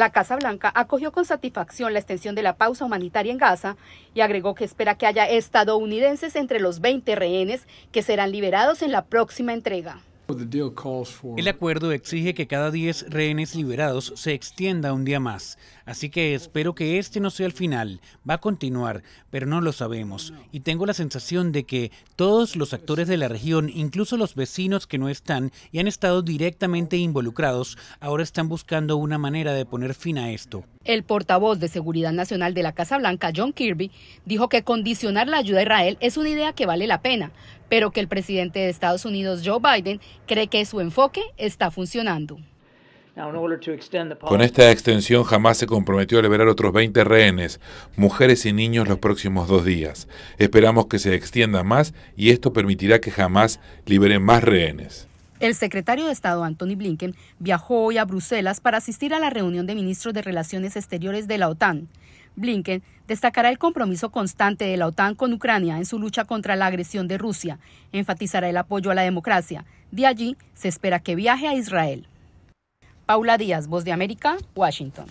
La Casa Blanca acogió con satisfacción la extensión de la pausa humanitaria en Gaza y agregó que espera que haya estadounidenses entre los 20 rehenes que serán liberados en la próxima entrega. El acuerdo exige que cada 10 rehenes liberados se extienda un día más, así que espero que este no sea el final, va a continuar, pero no lo sabemos, y tengo la sensación de que todos los actores de la región, incluso los vecinos que no están y han estado directamente involucrados, ahora están buscando una manera de poner fin a esto. El portavoz de Seguridad Nacional de la Casa Blanca, John Kirby, dijo que condicionar la ayuda a Israel es una idea que vale la pena, pero que el presidente de Estados Unidos, Joe Biden, cree que su enfoque está funcionando. Con esta extensión jamás se comprometió a liberar otros 20 rehenes, mujeres y niños los próximos dos días. Esperamos que se extienda más y esto permitirá que jamás libere más rehenes. El secretario de Estado, Anthony Blinken, viajó hoy a Bruselas para asistir a la reunión de ministros de Relaciones Exteriores de la OTAN. Blinken destacará el compromiso constante de la OTAN con Ucrania en su lucha contra la agresión de Rusia, enfatizará el apoyo a la democracia. De allí se espera que viaje a Israel. Paula Díaz, Voz de América, Washington.